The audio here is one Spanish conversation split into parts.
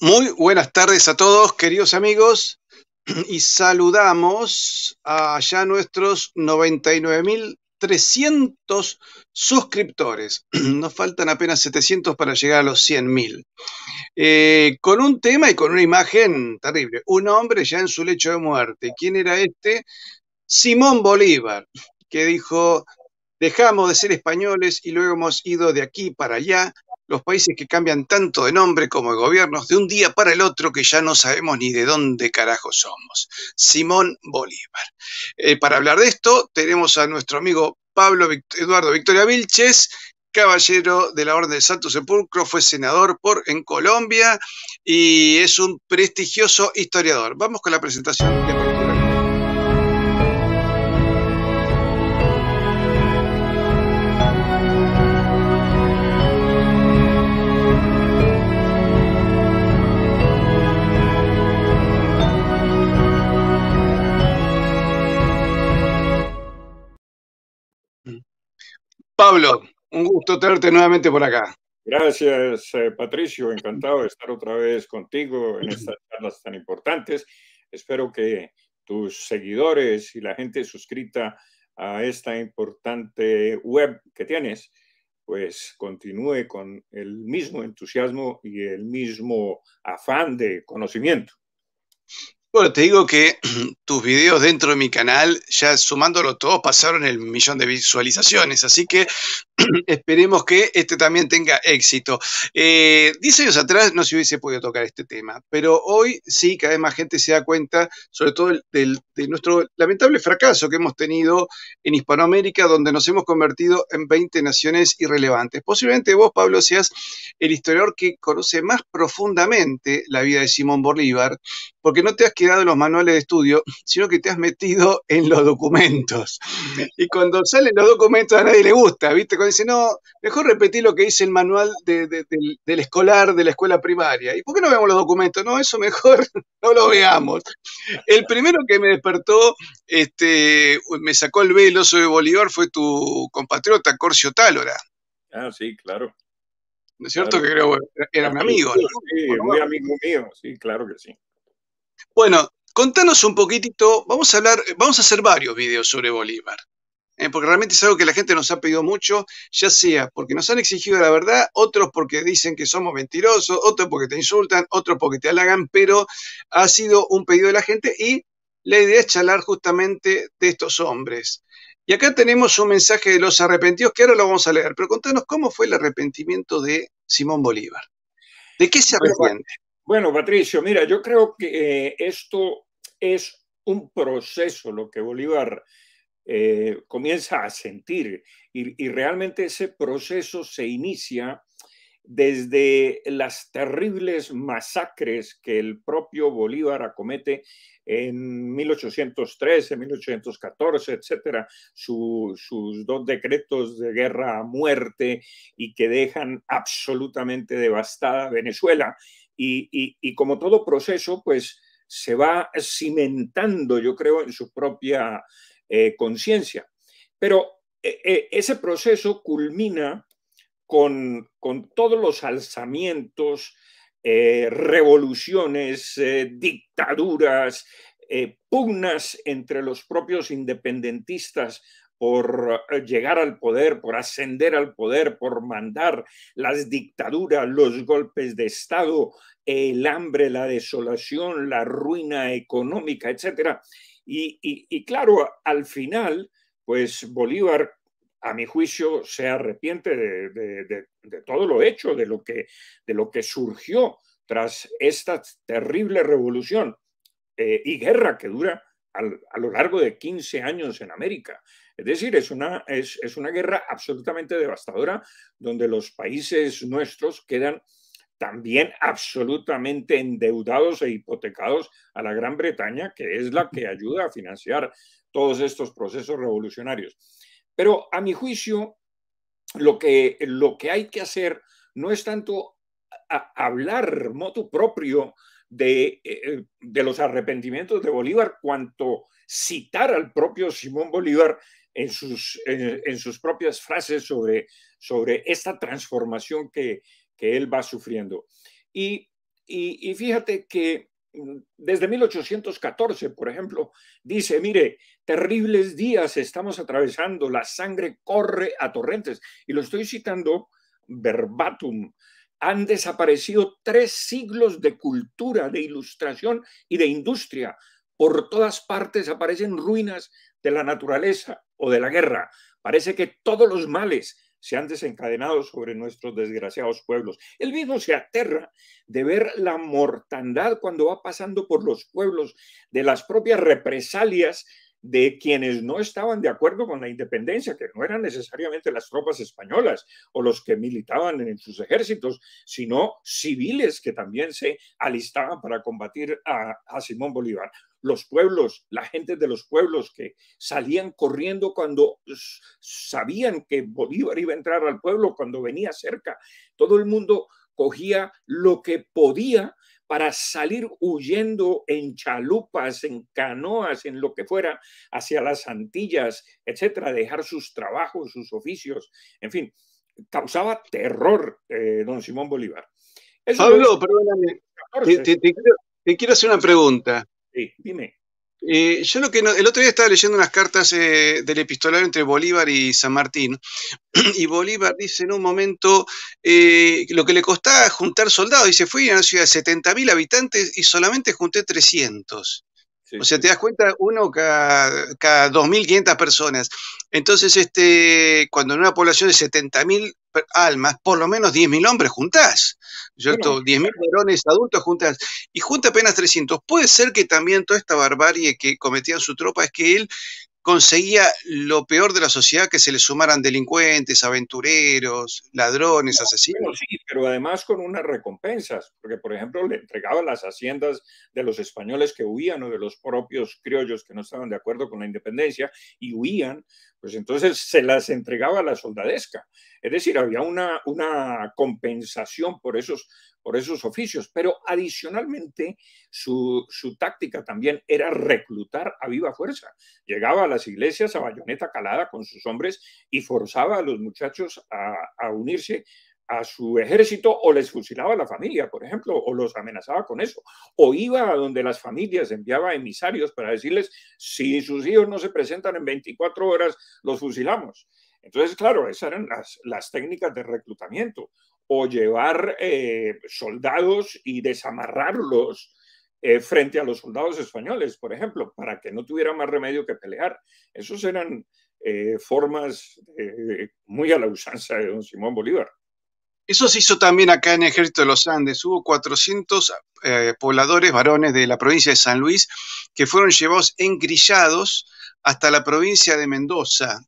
Muy buenas tardes a todos, queridos amigos, y saludamos a ya nuestros 99.300 suscriptores. Nos faltan apenas 700 para llegar a los 100.000. Eh, con un tema y con una imagen terrible. Un hombre ya en su lecho de muerte. ¿Quién era este? Simón Bolívar, que dijo, Dejamos de ser españoles y luego hemos ido de aquí para allá, los países que cambian tanto de nombre como de gobiernos de un día para el otro que ya no sabemos ni de dónde carajo somos. Simón Bolívar. Eh, para hablar de esto tenemos a nuestro amigo Pablo Eduardo Victoria Vilches, caballero de la Orden del Santo Sepulcro, fue senador por, en Colombia y es un prestigioso historiador. Vamos con la presentación. Pablo, un gusto tenerte nuevamente por acá. Gracias, eh, Patricio. Encantado de estar otra vez contigo en estas charlas tan importantes. Espero que tus seguidores y la gente suscrita a esta importante web que tienes, pues continúe con el mismo entusiasmo y el mismo afán de conocimiento. Bueno, te digo que tus videos dentro de mi canal, ya sumándolo todos, pasaron el millón de visualizaciones, así que Esperemos que este también tenga éxito. Eh, diez años atrás no se hubiese podido tocar este tema, pero hoy sí, cada vez más gente se da cuenta, sobre todo del, de nuestro lamentable fracaso que hemos tenido en Hispanoamérica, donde nos hemos convertido en 20 naciones irrelevantes. Posiblemente vos, Pablo, seas el historiador que conoce más profundamente la vida de Simón Bolívar, porque no te has quedado en los manuales de estudio, sino que te has metido en los documentos. Y cuando salen los documentos a nadie le gusta, ¿viste? dice, no, mejor repetí lo que dice el manual del, escolar de la escuela primaria. ¿Y por qué no veamos los documentos? No, eso mejor no lo veamos. El primero que me despertó, este, me sacó el velo sobre Bolívar fue tu compatriota, Corcio Tálora. Ah, sí, claro. ¿No es cierto? Que creo era, un ah, amigo. Sí, muy amigo mío, sí, claro que sí. Bueno, contanos un poquitito, vamos a hablar, vamos a hacer varios videos sobre Bolívar. Eh, porque realmente es algo que la gente nos ha pedido mucho, ya sea porque nos han exigido la verdad, otros porque dicen que somos mentirosos, otros porque te insultan, otros porque te halagan, pero ha sido un pedido de la gente y la idea es charlar justamente de estos hombres. Y acá tenemos un mensaje de los arrepentidos que ahora lo vamos a leer, pero contanos cómo fue el arrepentimiento de Simón Bolívar. ¿De qué se arrepiente? Bueno, Patricio, mira, yo creo que eh, esto es un proceso lo que Bolívar eh, comienza a sentir y, realmente ese proceso se inicia desde las terribles masacres que el propio Bolívar acomete en 1813, 1814, etcétera, sus dos decretos de guerra a muerte y que dejan absolutamente devastada Venezuela. Y, y como todo proceso, pues se va cimentando, yo creo, en su propia eh, conciencia. Pero eh, eh, ese proceso culmina con, todos los alzamientos, revoluciones, dictaduras, pugnas entre los propios independentistas por llegar al poder, por ascender al poder, por mandar las dictaduras, los golpes de Estado, el hambre, la desolación, la ruina económica, etcétera y, claro, al final, pues Bolívar, a mi juicio, se arrepiente de, todo lo hecho, de lo, que, de lo que surgió tras esta terrible revolución eh, y guerra que dura a lo largo de 15 años en América. Es decir, es una, es, es una guerra absolutamente devastadora donde los países nuestros quedan también absolutamente endeudados e hipotecados a la Gran Bretaña, que es la que ayuda a financiar todos estos procesos revolucionarios. Pero a mi juicio, lo que, lo que hay que hacer no es tanto hablar motu propio eh, de, los arrepentimientos de Bolívar, cuanto citar al propio Simón Bolívar en sus, sus propias frases sobre, sobre esta transformación que, que él va sufriendo. Y, y, fíjate que mm, desde 1814, por ejemplo, dice, mire, terribles días estamos atravesando, la sangre corre a torrentes. Y lo estoy citando verbatim. Han desaparecido tres siglos de cultura, de ilustración y de industria. Por todas partes aparecen ruinas de la naturaleza o de la guerra. Parece que todos los males se han desencadenado sobre nuestros desgraciados pueblos. Él mismo se aterra de ver la mortandad cuando va pasando por los pueblos, de las propias represalias de quienes no estaban de acuerdo con la independencia, que no eran necesariamente las tropas españolas o los que militaban en sus ejércitos, sino civiles que también se alistaban para combatir a, Simón Bolívar. Los pueblos, la gente de los pueblos que salían corriendo cuando sabían que Bolívar iba a entrar al pueblo, cuando venía cerca, todo el mundo cogía lo que podía para salir huyendo en chalupas, en canoas, en lo que fuera, hacia las Antillas, etcétera, dejar sus trabajos, sus oficios, en fin, causaba terror eh, don Simón Bolívar. Pablo, perdóname, te, quiero, hacer una pregunta. Sí, dime. Eh, yo lo que el otro día estaba leyendo unas cartas eh, del epistolario entre Bolívar y San Martín, y Bolívar dice en un momento eh, lo que le costaba juntar soldados, dice, fui a una ciudad de mil habitantes y solamente junté 300 o sea, te das cuenta, uno cada, cada 2.500 personas. Entonces, este, cuando en una población de 70.000 almas, por lo menos 10.000 hombres juntás, ¿cierto? 10.000 varones adultos juntás, y junta apenas 300. Puede ser que también toda esta barbarie que cometían su tropa es que él conseguía lo peor de la sociedad, que se le sumaran delincuentes, aventureros, ladrones, asesinos. sí, pero además con unas recompensas, porque por ejemplo le entregaba las haciendas de los españoles que huían o de los propios criollos que no estaban de acuerdo con la independencia y huían, pues entonces se las entregaba a la soldadesca. Es decir, había una, una compensación por esos por esos oficios, pero adicionalmente su, táctica también era reclutar a viva fuerza. Llegaba a las iglesias a bayoneta calada con sus hombres y forzaba a los muchachos a, unirse a su ejército o les fusilaba a la familia, por ejemplo, o los amenazaba con eso, o iba a donde las familias enviaba emisarios para decirles, si sus hijos no se presentan en 24 horas, los fusilamos. Entonces, claro, esas eran las, las técnicas de reclutamiento o llevar eh, soldados y desamarrarlos eh, frente a los soldados españoles, por ejemplo, para que no tuviera más remedio que pelear. Esas eran eh, formas muy a la usanza de don Simón Bolívar. Eso se hizo también acá en el Ejército de los Andes. Hubo 400 pobladores varones de la provincia de San Luis que fueron llevados engrillados hasta la provincia de Mendoza,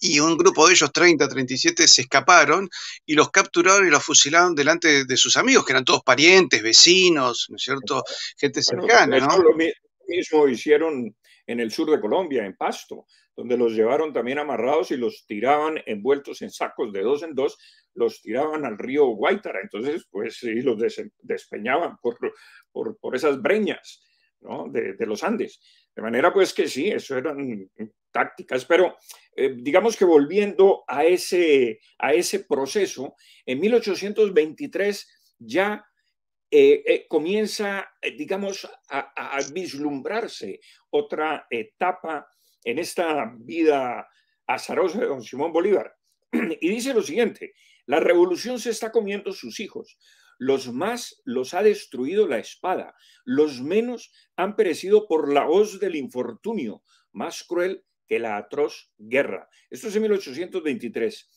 y un grupo de ellos, 30, 37, se escaparon y los capturaron y los fusilaron delante de, sus amigos, que eran todos parientes, vecinos, ¿no es cierto? Gente cercana, ¿no? Lo mismo hicieron en el sur de Colombia, en Pasto, donde los llevaron también amarrados y los tiraban envueltos en sacos de dos en dos, los tiraban al río Guaitara. Entonces, pues sí, los despeñaban por, por, por esas breñas ¿no? de, de los Andes. De manera pues que sí, eso eran pero eh, digamos que volviendo a ese, a ese proceso, en 1823 ya eh, eh, comienza, digamos, a, vislumbrarse otra etapa en esta vida azarosa de don Simón Bolívar. Y dice lo siguiente, la revolución se está comiendo sus hijos, los más los ha destruido la espada, los menos han perecido por la voz del infortunio, más cruel que la atroz guerra. Esto es en 1823.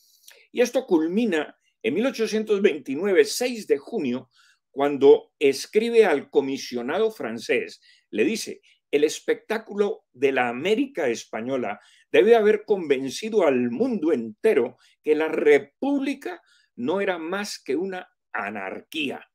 Y esto culmina en 1829, 6 de junio, cuando escribe al comisionado francés, le dice, el espectáculo de la América española debe haber convencido al mundo entero que la República no era más que una anarquía.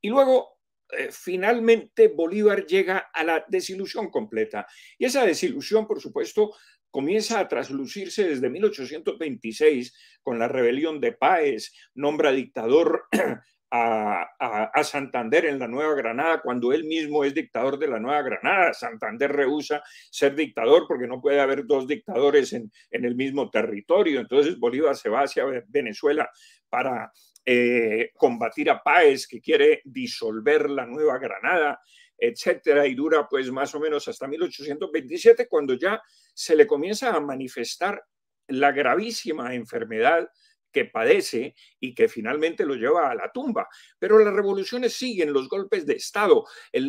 Y luego eh, finalmente Bolívar llega a la desilusión completa. Y esa desilusión, por supuesto, comienza a traslucirse desde 1826 con la rebelión de Páez, nombra dictador A, a, Santander en la Nueva Granada, cuando él mismo es dictador de la Nueva Granada. Santander rehúsa ser dictador porque no puede haber dos dictadores en, en el mismo territorio. Entonces Bolívar se va hacia Venezuela para eh, combatir a Páez, que quiere disolver la Nueva Granada, etcétera, y dura pues más o menos hasta 1827, cuando ya se le comienza a manifestar la gravísima enfermedad que padece y que finalmente lo lleva a la tumba. Pero las revoluciones siguen, los golpes de Estado, eh,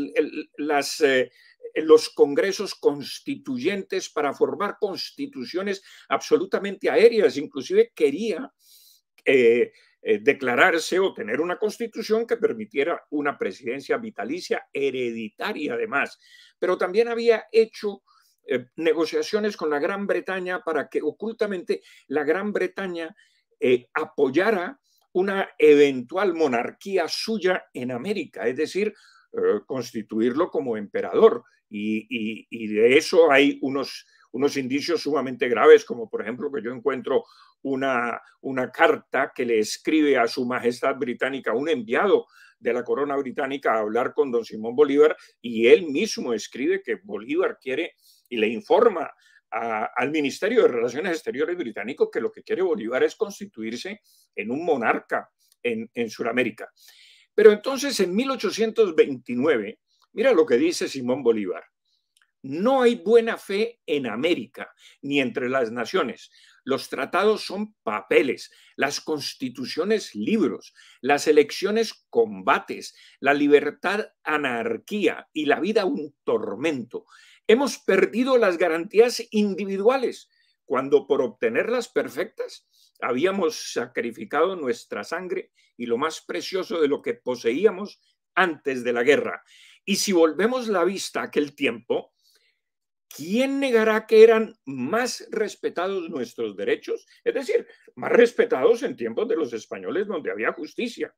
los congresos constituyentes para formar constituciones absolutamente aéreas. Inclusive quería eh, eh, declararse o tener una constitución que permitiera una presidencia vitalicia, hereditaria además. Pero también había hecho eh, negociaciones con la Gran Bretaña para que ocultamente la Gran Bretaña eh, apoyara una eventual monarquía suya en América, es decir, constituirlo como emperador. Y, de eso hay unos, unos indicios sumamente graves, como por ejemplo que yo encuentro una, una carta que le escribe a su Majestad Británica un enviado de la corona británica a hablar con don Simón Bolívar y él mismo escribe que Bolívar quiere y le informa al Ministerio de Relaciones Exteriores británico que lo que quiere Bolívar es constituirse en un monarca en, en Sudamérica. Pero entonces en 1829, mira lo que dice Simón Bolívar, no hay buena fe en América ni entre las naciones, los tratados son papeles, las constituciones libros, las elecciones combates, la libertad anarquía y la vida un tormento. Hemos perdido las garantías individuales cuando por obtenerlas perfectas habíamos sacrificado nuestra sangre y lo más precioso de lo que poseíamos antes de la guerra. Y si volvemos la vista a aquel tiempo, ¿quién negará que eran más respetados nuestros derechos? Es decir, más respetados en tiempos de los españoles donde había justicia.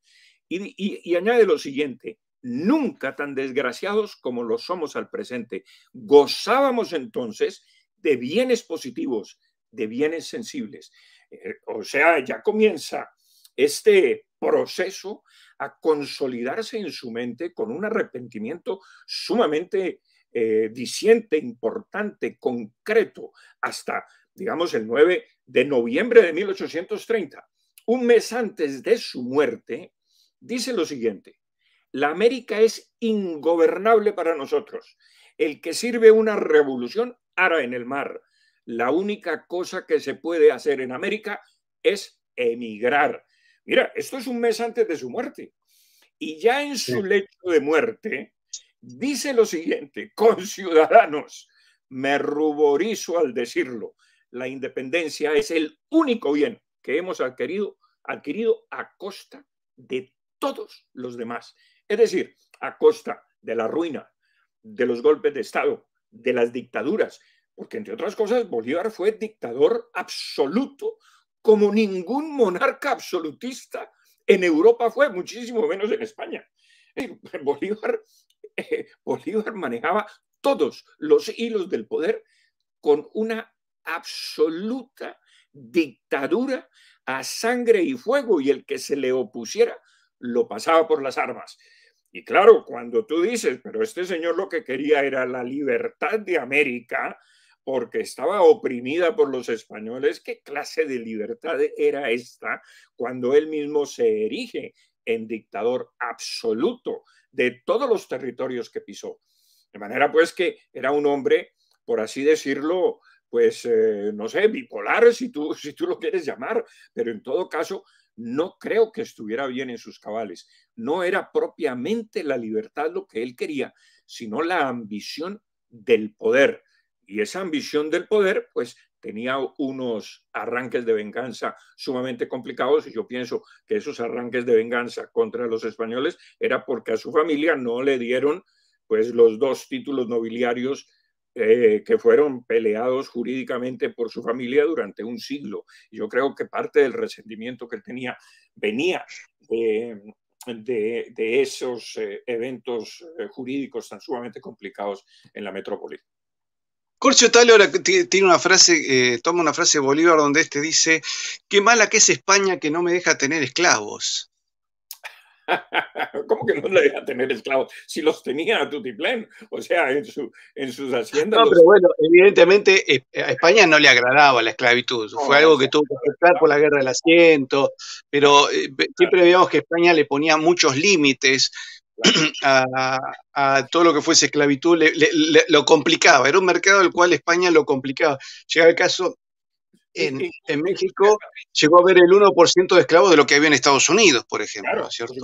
Y, añade lo siguiente, nunca tan desgraciados como lo somos al presente. Gozábamos entonces de bienes positivos, de bienes sensibles. Eh, o sea, ya comienza este proceso a consolidarse en su mente con un arrepentimiento sumamente eh, importante, concreto, hasta, digamos, el 9 de noviembre de 1830, un mes antes de su muerte, dice lo siguiente, la América es ingobernable para nosotros. El que sirve una revolución hará en el mar. La única cosa que se puede hacer en América es emigrar. Mira, esto es un mes antes de su muerte. Y ya en su lecho de muerte, dice lo siguiente, con ciudadanos, me ruborizo al decirlo, la independencia es el único bien que hemos adquirido, adquirido a costa de todos los demás. Es decir, a costa de la ruina, de los golpes de Estado, de las dictaduras, porque entre otras cosas Bolívar fue dictador absoluto, como ningún monarca absolutista en Europa fue, muchísimo menos en España. Bolívar Bolívar manejaba todos los hilos del poder con una absoluta dictadura a sangre y fuego y el que se le opusiera lo pasaba por las armas. Y claro, cuando tú dices, pero este señor lo que quería era la libertad de América, porque estaba oprimida por los españoles, ¿qué clase de libertad era esta cuando él mismo se erige en dictador absoluto de todos los territorios que pisó. De manera pues que era un hombre, por así decirlo, pues eh, no sé, bipolar si tú, si tú lo quieres llamar, pero en todo caso no creo que estuviera bien en sus cabales. No era propiamente la libertad lo que él quería, sino la ambición del poder. Y esa ambición del poder, pues tenía unos arranques de venganza sumamente complicados y yo pienso que esos arranques de venganza contra los españoles era porque a su familia no le dieron pues los dos títulos nobiliarios eh, que fueron peleados jurídicamente por su familia durante un siglo. Yo creo que parte del resentimiento que tenía venía de, esos eh, eventos eh, jurídicos tan sumamente complicados en la metrópoli. Corcho Tal ahora tiene una frase, eh, toma una frase de Bolívar donde este dice, qué mala que es España que no me deja tener esclavos. ¿Cómo que no me deja tener esclavos? Si los tenía a Tutiplén, o sea, en, sus haciendas. No, pero bueno, evidentemente eh, a España no le agradaba la esclavitud, fue algo que tuvo que aceptar por la guerra del asiento, pero eh, siempre veíamos que España le ponía muchos límites a, todo lo que fuese esclavitud, lo complicaba, era un mercado del cual España lo complicaba. Llega el caso en, México llegó a haber el 1% de esclavos de lo que había en Estados Unidos, por ejemplo. Claro, ¿cierto?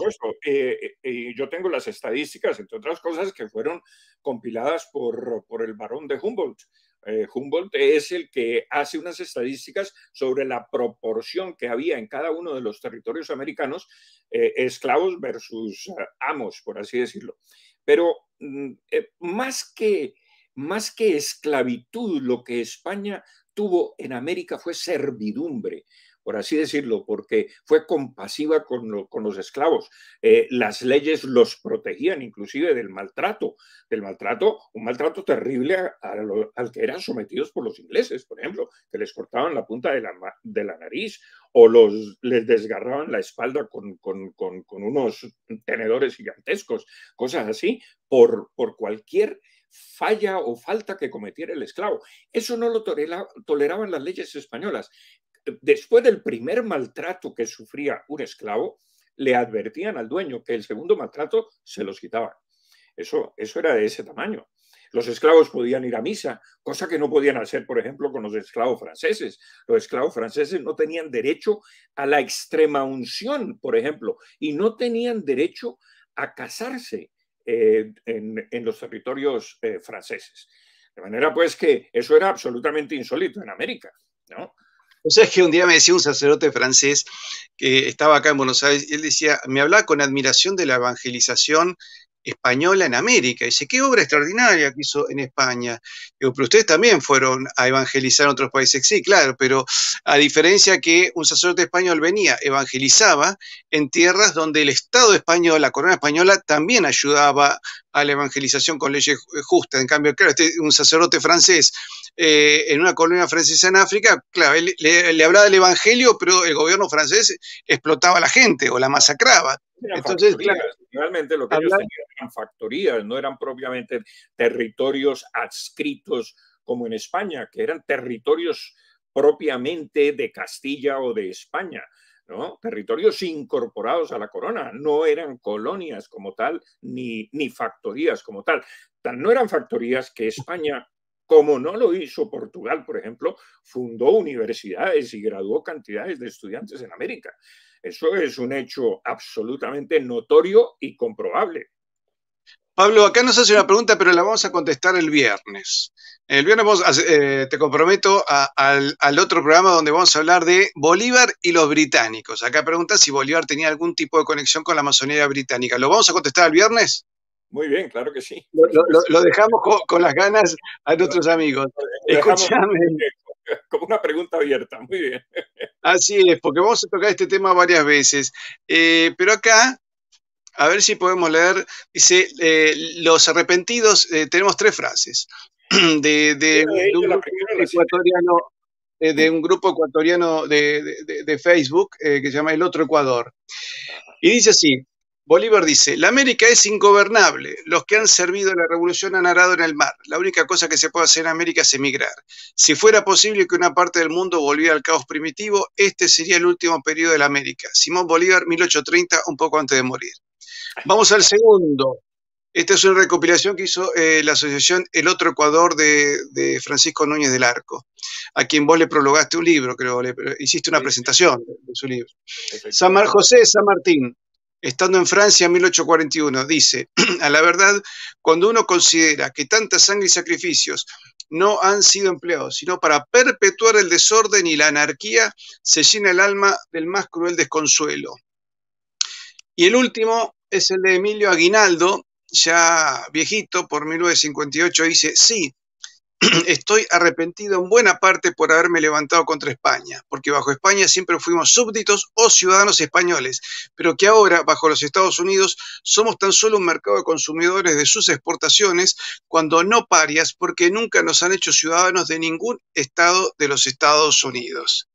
Eh, eh, yo tengo las estadísticas, entre otras cosas, que fueron compiladas por, por el barón de Humboldt. Eh, Humboldt es el que hace unas estadísticas sobre la proporción que había en cada uno de los territorios americanos esclavos versus amos, por así decirlo. Pero mm, más que más que esclavitud, lo que España tuvo en América fue servidumbre, por así decirlo, porque fue compasiva con, los esclavos. Eh, las leyes los protegían inclusive del maltrato, del maltrato, un maltrato terrible al que eran sometidos por los ingleses, por ejemplo, que les cortaban la punta de la, de la nariz o los, les desgarraban la espalda con, unos tenedores gigantescos, cosas así, por, por cualquier falla o falta que cometiera el esclavo. Eso no lo toleraban las leyes españolas. Después del primer maltrato que sufría un esclavo, le advertían al dueño que el segundo maltrato se los quitaba. Eso, eso era de ese tamaño. Los esclavos podían ir a misa, cosa que no podían hacer, por ejemplo, con los esclavos franceses. Los esclavos franceses no tenían derecho a la extrema unción, por ejemplo, y no tenían derecho a casarse. Eh, en, los territorios eh, franceses. De manera pues que eso era absolutamente insólito en América, ¿no? O sea, es que un día me decía un sacerdote francés que estaba acá en Buenos Aires, él decía, me hablaba con admiración de la evangelización española en América. Y dice, qué obra extraordinaria que hizo en España. pero ustedes también fueron a evangelizar en otros países. Sí, claro, pero a diferencia que un sacerdote español venía, evangelizaba en tierras donde el Estado español, la corona española, también ayudaba a la evangelización con leyes justas. En cambio, claro, este, un sacerdote francés eh, en una colonia francesa en África, claro, él, le, hablaba del Evangelio, pero el gobierno francés explotaba a la gente o la masacraba. Entonces, realmente lo que ellos tenían eran factorías, no eran propiamente territorios adscritos como en España, que eran territorios propiamente de Castilla o de España. ¿no? territorios incorporados a la corona, no eran colonias como tal, ni, ni factorías como tal. no eran factorías que España como no lo hizo Portugal, por ejemplo, fundó universidades y graduó cantidades de estudiantes en América. Eso es un hecho absolutamente notorio y comprobable. Pablo, acá nos hace una pregunta, pero la vamos a contestar el viernes. El viernes eh, te comprometo al, otro programa donde vamos a hablar de Bolívar y los británicos. Acá pregunta si Bolívar tenía algún tipo de conexión con la masonería británica. ¿Lo vamos a contestar el viernes? Muy bien, claro que sí. Lo, dejamos con, las ganas a nuestros amigos. Escúchame. Como una pregunta abierta, muy bien. Así es, porque vamos a tocar este tema varias veces. Eh, pero acá, a ver si podemos leer, dice, eh, los arrepentidos, eh, tenemos tres frases. De, un grupo ecuatoriano, de un grupo ecuatoriano de, Facebook que se llama El Otro Ecuador. Y dice así, Bolívar dice, la América es ingobernable, los que han servido en la revolución han arado en el mar, la única cosa que se puede hacer en América es emigrar. Si fuera posible que una parte del mundo volviera al caos primitivo, este sería el último periodo de la América. Simón Bolívar, 1830, un poco antes de morir. Vamos al segundo. Esta es una recopilación que hizo eh, la asociación El Otro Ecuador de, Francisco Núñez del Arco, a quien vos le prologaste un libro, creo, le, hiciste una presentación de, su libro. San Mar José San Martín, estando en Francia en 1841, dice, a la verdad, cuando uno considera que tanta sangre y sacrificios no han sido empleados, sino para perpetuar el desorden y la anarquía, se llena el alma del más cruel desconsuelo. Y el último es el de Emilio Aguinaldo, ya viejito, por 1958, dice, sí, estoy arrepentido en buena parte por haberme levantado contra España, porque bajo España siempre fuimos súbditos o ciudadanos españoles, pero que ahora, bajo los Estados Unidos, somos tan solo un mercado de consumidores de sus exportaciones, cuando no parias, porque nunca nos han hecho ciudadanos de ningún estado de los Estados Unidos.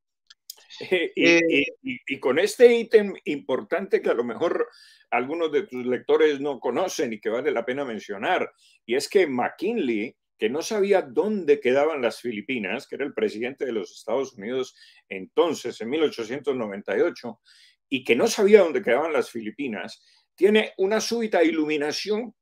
Eh, y, con este ítem importante que a lo mejor algunos de tus lectores no conocen y que vale la pena mencionar, y es que McKinley que no sabía dónde quedaban las Filipinas, que era el presidente de los Estados Unidos entonces, en 1898, y que no sabía dónde quedaban las Filipinas, tiene una súbita iluminación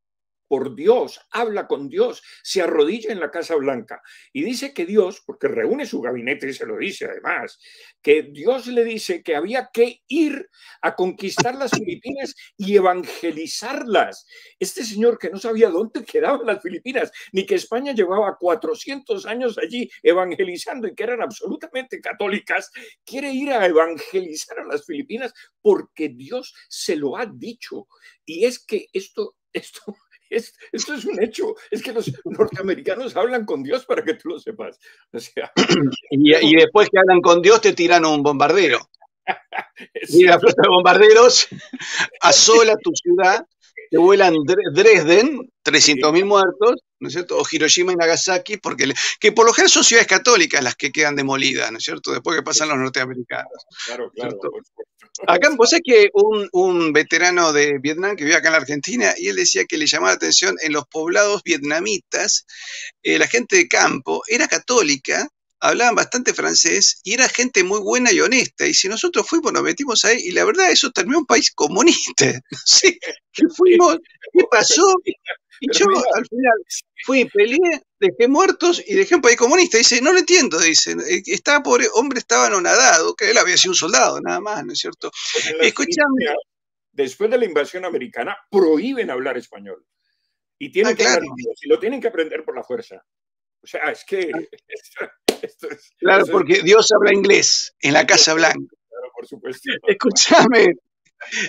por Dios, habla con Dios, se arrodilla en la Casa Blanca y dice que Dios, porque reúne su gabinete y se lo dice además, que Dios le dice que había que ir a conquistar las Filipinas y evangelizarlas. Este señor que no sabía dónde quedaban las Filipinas, ni que España llevaba 400 años allí evangelizando y que eran absolutamente católicas, quiere ir a evangelizar a las Filipinas porque Dios se lo ha dicho. Y es que esto, esto esto es un hecho. Es que los norteamericanos hablan con Dios para que tú lo sepas. y, después que hablan con Dios te tiran un bombardero. Y la flota de bombarderos asola tu ciudad, te vuelan Dresden, 300.000 muertos, ¿no es cierto? O Hiroshima y Nagasaki, porque que por lo general son ciudades católicas las que quedan demolidas, ¿no es cierto? Después que pasan los norteamericanos. Claro, claro. Acá sabés que un, veterano de Vietnam que vive acá en la Argentina, y él decía que le llamaba la atención en los poblados vietnamitas, eh, la gente de campo era católica, hablaban bastante francés y era gente muy buena y honesta. Y si nosotros fuimos, nos metimos ahí y la verdad eso terminó un país comunista. sí fuimos? ¿Qué pasó? Y yo al final fui, peleé, dejé muertos y dejé un país comunista. Dice, no lo entiendo, dice. Eh, Está pobre hombre, estaba anonadado, que él había sido un soldado, nada más, ¿no es cierto? Pues Escuchame. Después de la invasión americana, prohíben hablar español. Y tienen ah, que lo tienen que aprender por la fuerza. O sea, es que. Ah. claro, porque Dios habla inglés en la Casa Blanca. Claro, por supuesto. Escúchame.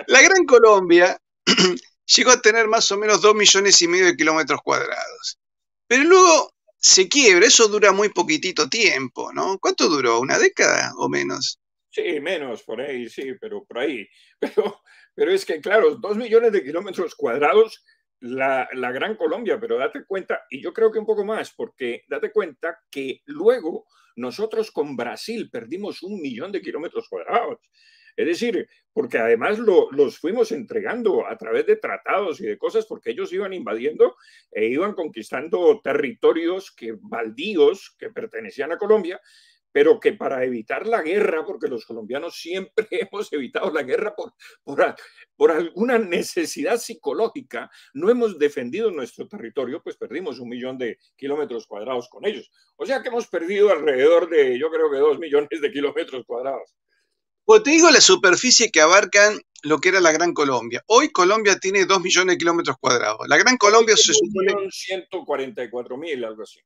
La Gran Colombia llegó a tener más o menos 2 millones y medio de kilómetros cuadrados. Pero luego se quiebra, eso dura muy poquitito tiempo, ¿no? ¿Cuánto duró? ¿Una década o menos? Sí, menos, por ahí, sí, pero por ahí. Pero, pero es que, claro, 2 millones de kilómetros cuadrados, la, la Gran Colombia, pero date cuenta, y yo creo que un poco más, porque date cuenta que luego nosotros con Brasil perdimos un millón de kilómetros cuadrados. Es decir, porque además los fuimos entregando a través de tratados y de cosas, porque ellos iban invadiendo e iban conquistando territorios que baldíos que pertenecían a Colombia, pero que para evitar la guerra, porque los colombianos siempre hemos evitado la guerra por, por, alguna necesidad psicológica, no hemos defendido nuestro territorio, pues perdimos un millón de kilómetros cuadrados con ellos. O sea que hemos perdido alrededor de, yo creo que dos millones de kilómetros cuadrados te digo la superficie que abarcan lo que era la Gran Colombia. Hoy Colombia tiene 2 millones de kilómetros cuadrados. La Gran Colombia se supone... 1.144.000, algo así.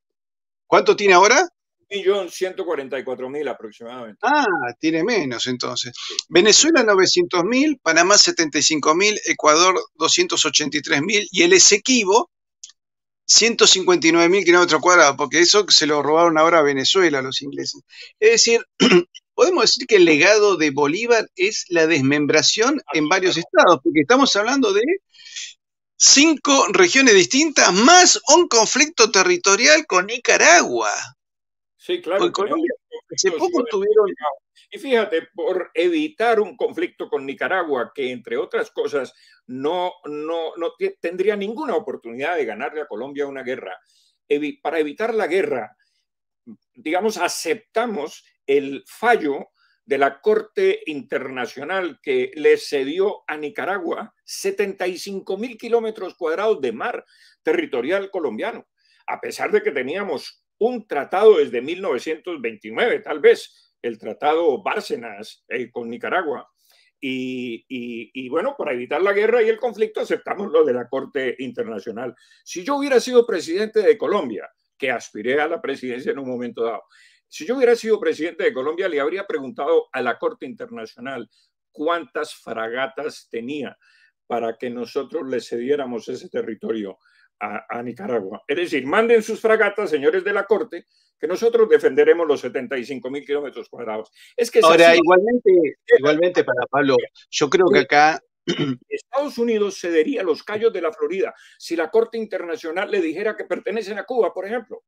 ¿Cuánto tiene ahora? 1.144.000 aproximadamente. Ah, tiene menos entonces. Venezuela 900.000, Panamá 75.000, Ecuador 283.000 y el Esequibo 159.000 kilómetros cuadrados, porque eso se lo robaron ahora a Venezuela los ingleses. Es decir, podemos decir que el legado de Bolívar es la desmembración en varios estados, porque estamos hablando de cinco regiones distintas más un conflicto territorial con Nicaragua. Sí, claro. Colombia, hace poco tuvieron... Y fíjate, por evitar un conflicto con Nicaragua, que entre otras cosas no, no, tendría ninguna oportunidad de ganarle a Colombia una guerra, para evitar la guerra, digamos, aceptamos el fallo de la Corte Internacional que le cedió a Nicaragua 75 mil kilómetros cuadrados de mar territorial colombiano, a pesar de que teníamos un tratado desde 1929, tal vez, el tratado Bárcenas eh, con Nicaragua. Y, y, bueno, para evitar la guerra y el conflicto aceptamos lo de la Corte Internacional. Si yo hubiera sido presidente de Colombia, que aspiré a la presidencia en un momento dado, si yo hubiera sido presidente de Colombia, le habría preguntado a la Corte Internacional cuántas fragatas tenía para que nosotros le cediéramos ese territorio a, Nicaragua. Es decir, manden sus fragatas, señores de la Corte, que nosotros defenderemos los 75 mil kilómetros cuadrados. Es que Ahora, igualmente para Pablo, yo creo que acá Estados Unidos cedería los callos de la Florida si la Corte Internacional le dijera que pertenecen a Cuba, por ejemplo.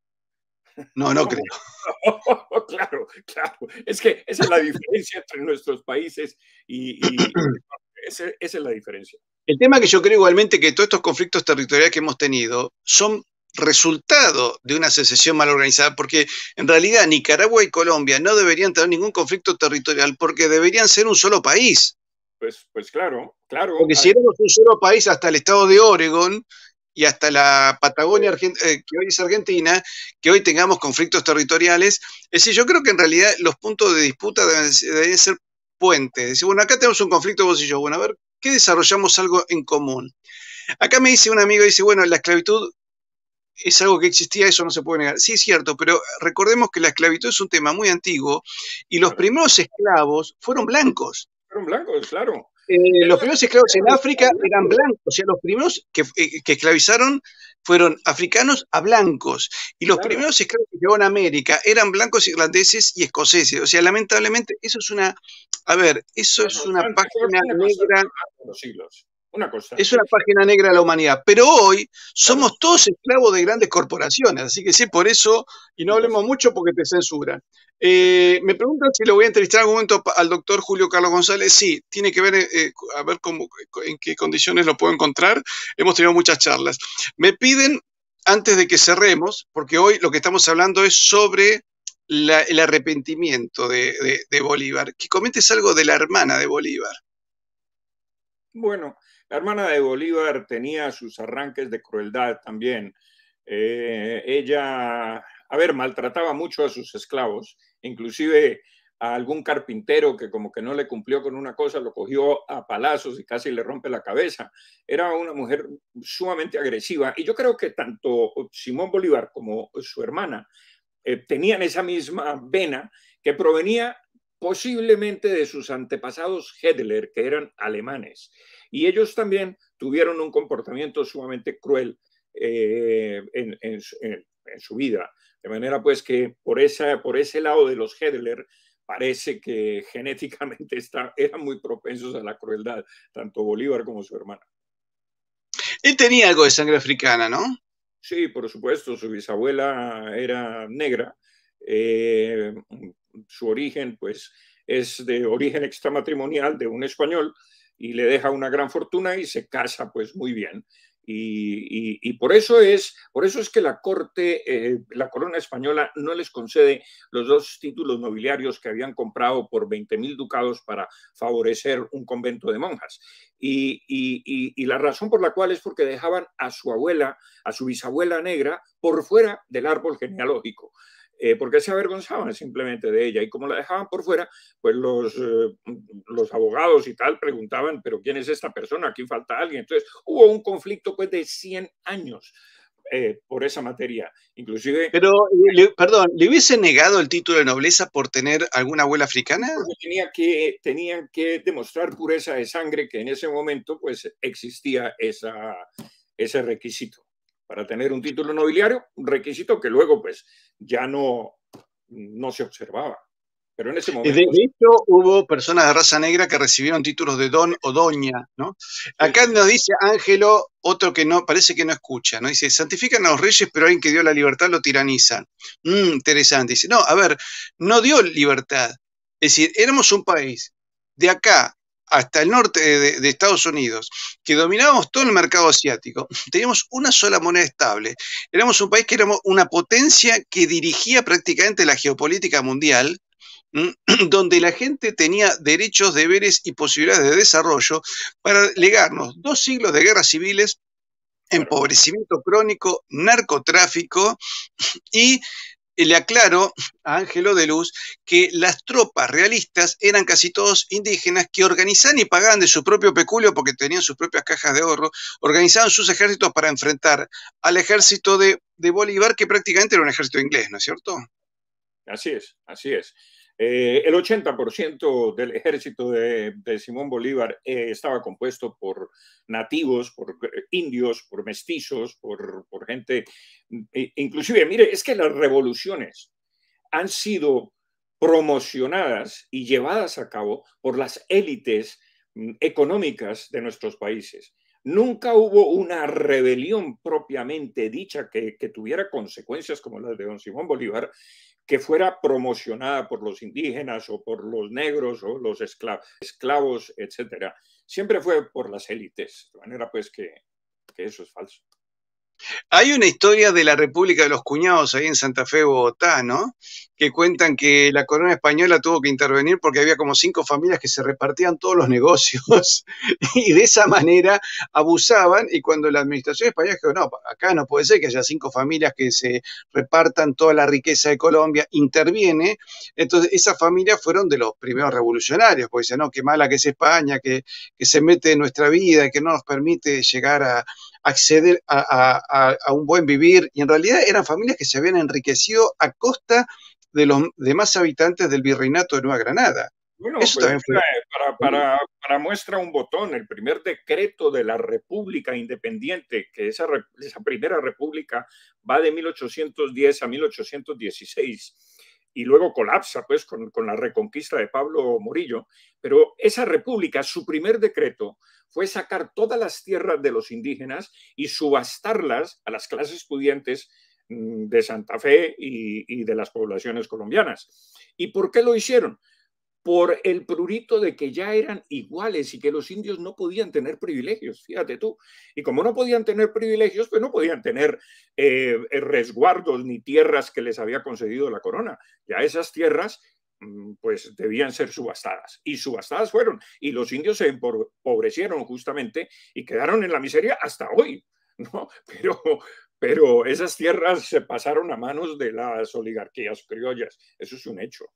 No, no creo. claro, claro. Es que esa es la diferencia entre nuestros países y, esa, es la diferencia. El tema que yo creo igualmente que todos estos conflictos territoriales que hemos tenido son resultado de una secesión mal organizada, porque en realidad Nicaragua y Colombia no deberían tener ningún conflicto territorial porque deberían ser un solo país. Pues, pues claro, claro. Porque si éramos un solo país hasta el estado de Oregón, y hasta la Patagonia eh, que hoy es Argentina, que hoy tengamos conflictos territoriales. Es decir, yo creo que en realidad los puntos de disputa deben, ser puentes. Es bueno, acá tenemos un conflicto vos y yo, bueno, a ver, ¿qué desarrollamos algo en común? Acá me dice un amigo, dice, bueno, la esclavitud es algo que existía, eso no se puede negar. Sí, es cierto, pero recordemos que la esclavitud es un tema muy antiguo y los primeros esclavos fueron blancos. Fueron blancos, claro. Eh, los primeros esclavos en África eran blancos, o sea, los primeros que, eh, esclavizaron fueron africanos a blancos, y los primeros esclavos que llegaron a América eran blancos irlandeses y escoceses, o sea, lamentablemente eso es una, a ver, eso es una página negra. Los ah, siglos. Es una página negra de la humanidad. Pero hoy somos todos esclavos de grandes corporaciones, así que sí, por eso, y no hablemos mucho porque te censuran. Eh, me preguntan si lo voy a entrevistar algún momento al doctor Julio Carlos González. Sí, tiene que ver eh, eh, a ver en qué condiciones lo puedo encontrar. Hemos tenido muchas charlas. Me piden, antes de que cerremos, porque hoy lo que estamos hablando es sobre el arrepentimiento de Bolívar, que comentes algo de la hermana de Bolívar. Bueno, la hermana de Bolívar tenía sus arranques de crueldad también. Eh, ella, a ver, maltrataba mucho a sus esclavos, inclusive a algún carpintero que como que no le cumplió con una cosa, lo cogió a palazos y casi le rompe la cabeza. Era una mujer sumamente agresiva y yo creo que tanto Simón Bolívar como su hermana eh, tenían esa misma vena que provenía posiblemente de sus antepasados Hedler, que eran alemanes. Y ellos también tuvieron un comportamiento sumamente cruel eh, en, su vida. De manera pues que por, esa, por ese lado de los Hedler parece que genéticamente eran muy propensos a la crueldad, tanto Bolívar como su hermana. Él tenía algo de sangre africana, ¿no? Sí, por supuesto, su bisabuela era negra. Eh, su origen, pues, es de origen extramatrimonial de un español y le deja una gran fortuna y se casa pues muy bien. Y, por eso es por eso es que la corte eh, la corona española no les concede los dos títulos nobiliarios que habían comprado por mil ducados para favorecer un convento de monjas y, y, la razón por la cual es porque dejaban a su abuela a su bisabuela negra por fuera del árbol genealógico eh, porque se avergonzaban simplemente de ella. Y como la dejaban por fuera, pues los, eh, los abogados y tal preguntaban, pero ¿quién es esta persona? Aquí falta alguien. Entonces hubo un conflicto pues, de 100 años. Eh, por esa materia, inclusive... Pero, perdón, ¿le hubiese negado el título de nobleza por tener alguna abuela africana? Tenía que, tenían que demostrar pureza de sangre que en ese momento pues existía esa, ese requisito para tener un título nobiliario, un requisito que luego pues ya no, no se observaba. Pero en ese momento... De hecho, hubo personas de raza negra que recibieron títulos de don o doña, ¿no? Acá nos dice Ángelo, otro que no, parece que no escucha, ¿no? Dice, santifican a los reyes, pero alguien que dio la libertad lo tiranizan. Mm, interesante. Dice, no, a ver, no dio libertad. Es decir, éramos un país de acá hasta el norte de, Estados Unidos, que dominábamos todo el mercado asiático, teníamos una sola moneda estable. Éramos un país que éramos una potencia que dirigía prácticamente la geopolítica mundial, mm, donde la gente tenía derechos, deberes y posibilidades de desarrollo para legarnos dos siglos de guerras civiles, empobrecimiento crónico, narcotráfico y le aclaro a Ángelo de Luz que las tropas realistas eran casi todos indígenas que organizaban y pagaban de su propio peculio porque tenían sus propias cajas de ahorro, organizaban sus ejércitos para enfrentar al ejército de, de Bolívar, que prácticamente era un ejército inglés, ¿no es cierto? Así es, así es. Eh, el 80% del ejército de, Simón Bolívar eh, estaba compuesto por nativos, por eh, indios, por mestizos, por, gente. Mm, inclusive, mire, es que las revoluciones han sido promocionadas y llevadas a cabo por las élites mm, económicas de nuestros países. Nunca hubo una rebelión propiamente dicha que, que tuviera consecuencias como las de don Simón Bolívar, que fuera promocionada por los indígenas o por los negros o los esclavos, etc. Siempre fue por las élites, de manera pues que eso es falso. Hay una historia de la República de los Cuñados ahí en Santa Fe, Bogotá, ¿no? Que cuentan que la corona española tuvo que intervenir porque había como cinco familias que se repartían todos los negocios y de esa manera abusaban y cuando la administración española dijo, no, acá no puede ser que haya cinco familias que se repartan toda la riqueza de Colombia, interviene, entonces esas familias fueron de los primeros revolucionarios, porque decían, no, qué mala que es España, que, que se mete en nuestra vida, y que no nos permite llegar a, acceder a, un buen vivir. Y en realidad eran familias que se habían enriquecido a costa de los demás habitantes del virreinato de Nueva Granada. Bueno, Eso fue... Eh, para, para, muestra un botón, el primer decreto de la República Independiente, que esa, esa primera república va de 1810 a 1816 y luego colapsa pues con, la reconquista de Pablo Morillo, pero esa república, su primer decreto fue sacar todas las tierras de los indígenas y subastarlas a las clases pudientes mm, de Santa Fe y de las poblaciones colombianas. ¿Y por qué lo hicieron? por el prurito de que ya eran iguales y que los indios no podían tener privilegios, fíjate tú. Y como no podían tener privilegios, pues no podían tener eh, eh, resguardos ni tierras que les había concedido la corona. Ya esas tierras mm, pues debían ser subastadas. Y subastadas fueron. Y los indios se empobrecieron justamente y quedaron en la miseria hasta hoy. ¿no? Pero, pero esas tierras se pasaron a manos de las oligarquías criollas. Eso es un hecho.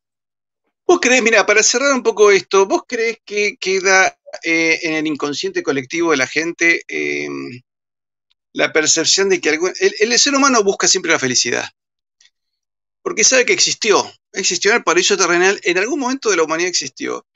¿Vos crees, mira, para cerrar un poco esto, vos crees que queda eh, en el inconsciente colectivo de la gente em, la percepción de que el, el, ser humano busca siempre la felicidad? Porque sabe que existió, existió en el paraíso terrenal, en algún momento de la humanidad existió.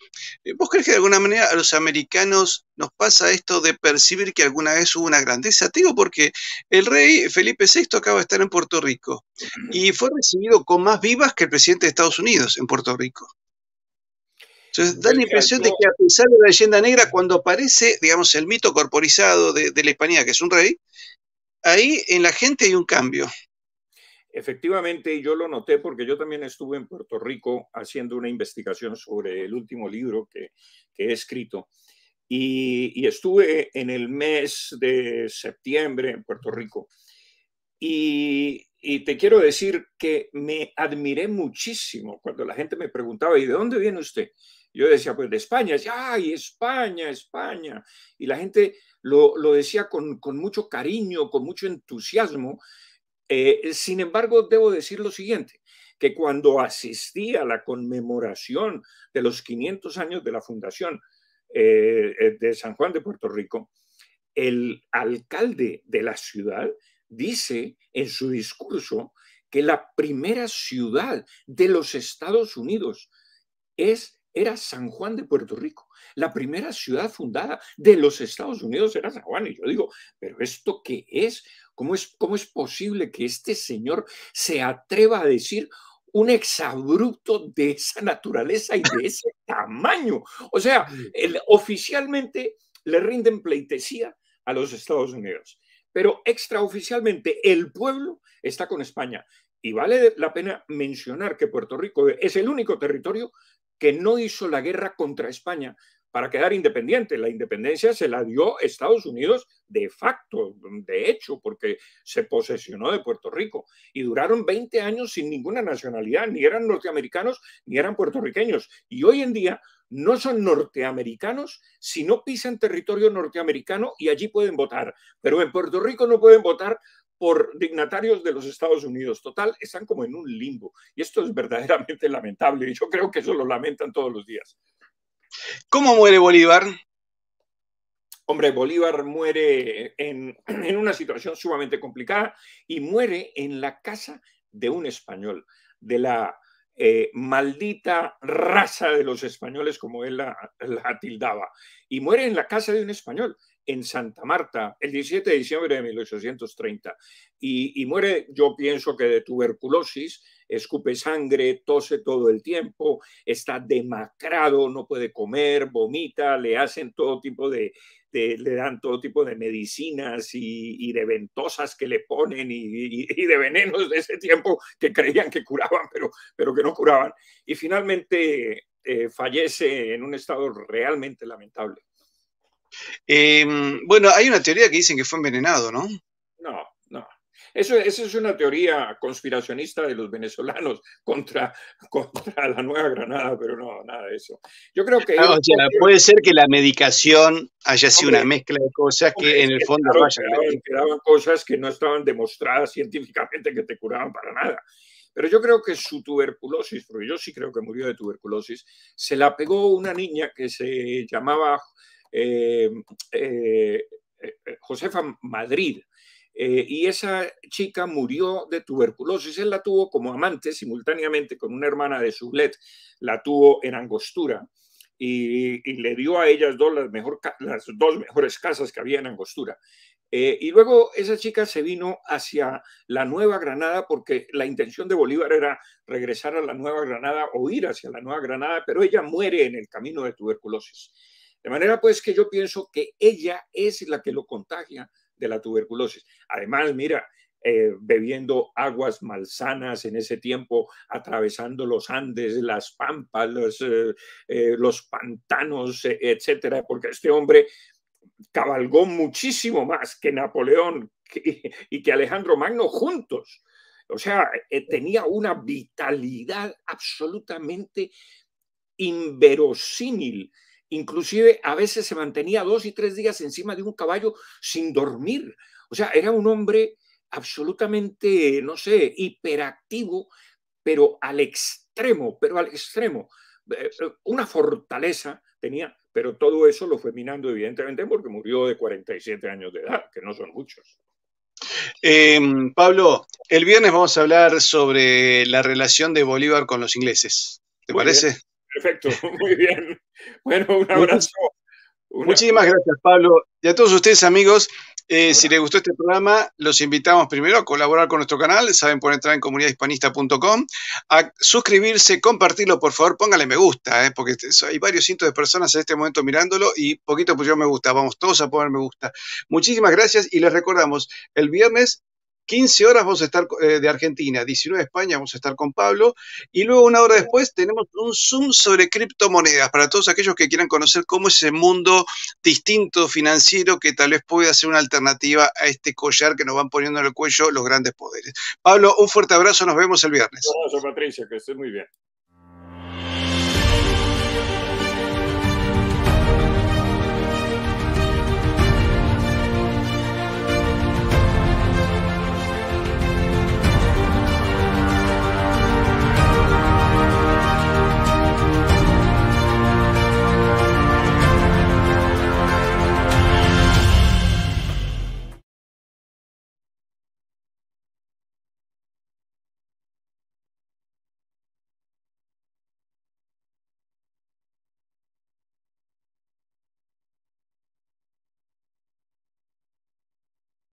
Eh, ¿Vos crees que de alguna manera a los americanos nos pasa esto de percibir que alguna vez hubo una grandeza? Te digo porque el rey Felipe VI acaba de estar en Puerto Rico y fue recibido con más vivas que el presidente de Estados Unidos en Puerto Rico. Entonces da la impresión de que a pesar de la leyenda negra, cuando aparece, digamos, el mito corporizado de, la Hispanía, que es un rey, ahí en la gente hay un cambio. Efectivamente, yo lo noté porque yo también estuve en Puerto Rico haciendo una investigación sobre el último libro que, que he escrito. Y, estuve en el mes de septiembre en Puerto Rico. Y, y, te quiero decir que me admiré muchísimo cuando la gente me preguntaba, ¿y de dónde viene usted? Yo decía, pues de España, decía, ay, España, España. Y la gente lo, decía con, mucho cariño, con mucho entusiasmo. Eh, sin embargo, debo decir lo siguiente, que cuando asistí a la conmemoración de los 500 años de la fundación eh, eh, de San Juan de Puerto Rico, el alcalde de la ciudad dice en su discurso que la primera ciudad de los Estados Unidos es era San Juan de Puerto Rico. La primera ciudad fundada de los Estados Unidos era San Juan. Y yo digo, pero ¿esto qué es? ¿Cómo es, cómo es posible que este señor se atreva a decir un exabrupto de esa naturaleza y de ese tamaño? O sea, oficialmente le rinden pleitesía a los Estados Unidos, pero extraoficialmente el pueblo está con España. Y vale la pena mencionar que Puerto Rico es el único territorio que no hizo la guerra contra España para quedar independiente. La independencia se la dio Estados Unidos de facto, de hecho, porque se posesionó de Puerto Rico y duraron 20 años sin ninguna nacionalidad, ni eran norteamericanos ni eran puertorriqueños. Y hoy en día no son norteamericanos si no pisan territorio norteamericano y allí pueden votar. Pero en Puerto Rico no pueden votar por dignatarios de los Estados Unidos. Total, están como en un limbo. Y esto es verdaderamente lamentable. Y yo creo que eso lo lamentan todos los días. ¿Cómo muere Bolívar? Hombre, Bolívar muere en, una situación sumamente complicada y muere en la casa de un español, de la eh, maldita raza de los españoles, como él la, la tildaba, y muere en la casa de un español en Santa Marta el 17 de diciembre de 1830 y, muere, yo pienso que de tuberculosis, escupe sangre, tose todo el tiempo, está demacrado, no puede comer, vomita, le hacen todo tipo de, le dan todo tipo de medicinas y, de ventosas que le ponen y, de venenos de ese tiempo que creían que curaban, pero, pero que no curaban. Y finalmente eh, fallece en un estado realmente lamentable. Em, bueno, hay una teoría que dicen que fue envenenado, ¿no? No, no. Eso, esa es una teoría conspiracionista de los venezolanos contra, contra la Nueva Granada, pero no, nada de eso. Yo creo que... Ah, puede ser que la medicación haya sido una mezcla de cosas que en el fondo... quedaban cosas que no estaban demostradas científicamente que te curaban para nada. Pero yo creo que su tuberculosis, porque yo sí creo que murió de tuberculosis, se la pegó una niña que se llamaba eh, eh, eh, Josefa Madrid. y esa chica murió de tuberculosis. Él la tuvo como amante simultáneamente con una hermana de Sublet, la tuvo en Angostura. Y, le dio a ellas dos las, mejor, dos mejores casas que había en Angostura. y luego esa chica se vino hacia la Nueva Granada porque la intención de Bolívar era regresar a la Nueva Granada o ir hacia la Nueva Granada, pero ella muere en el camino de tuberculosis. De manera pues que yo pienso que ella es la que lo contagia de la tuberculosis. Además, mira, eh, bebiendo aguas malsanas en ese tiempo, atravesando los Andes, las pampas, eh, eh, los, pantanos, etcétera, porque este hombre cabalgó muchísimo más que Napoleón y que Alejandro Magno juntos. O sea, tenía una vitalidad absolutamente inverosímil inclusive a veces se mantenía dos y tres días encima de un caballo sin dormir. O sea, era un hombre absolutamente, no sé, hiperactivo, pero al extremo, pero al extremo. Eh, eh, una fortaleza tenía, pero todo eso lo fue minando evidentemente porque murió de 47 años de edad, que no son muchos. Em, Pablo, el viernes vamos a hablar sobre la relación de Bolívar con los ingleses. ¿Te parece? Perfecto, muy bien. Bueno, un pues, abrazo. Muchísimas gracias, Pablo. Y a todos ustedes, amigos, eh, si les gustó este programa, los invitamos primero a colaborar con nuestro canal, saben, por entrar en comunidadhispanista.com, a suscribirse, compartirlo, por favor, póngale me gusta, eh, porque este, hay varios cientos de personas en este momento mirándolo y poquito pues, yo me gusta, vamos todos a poner me gusta. Muchísimas gracias y les recordamos, el viernes 15 horas vamos a estar eh, de Argentina, 19 España, vamos a estar con Pablo. Y luego una hora después tenemos un Zoom sobre criptomonedas para todos aquellos que quieran conocer cómo es el mundo distinto financiero que tal vez puede ser una alternativa a este collar que nos van poniendo en el cuello los grandes poderes. Pablo, un fuerte abrazo, nos vemos el viernes. abrazo, Patricia, que esté muy bien.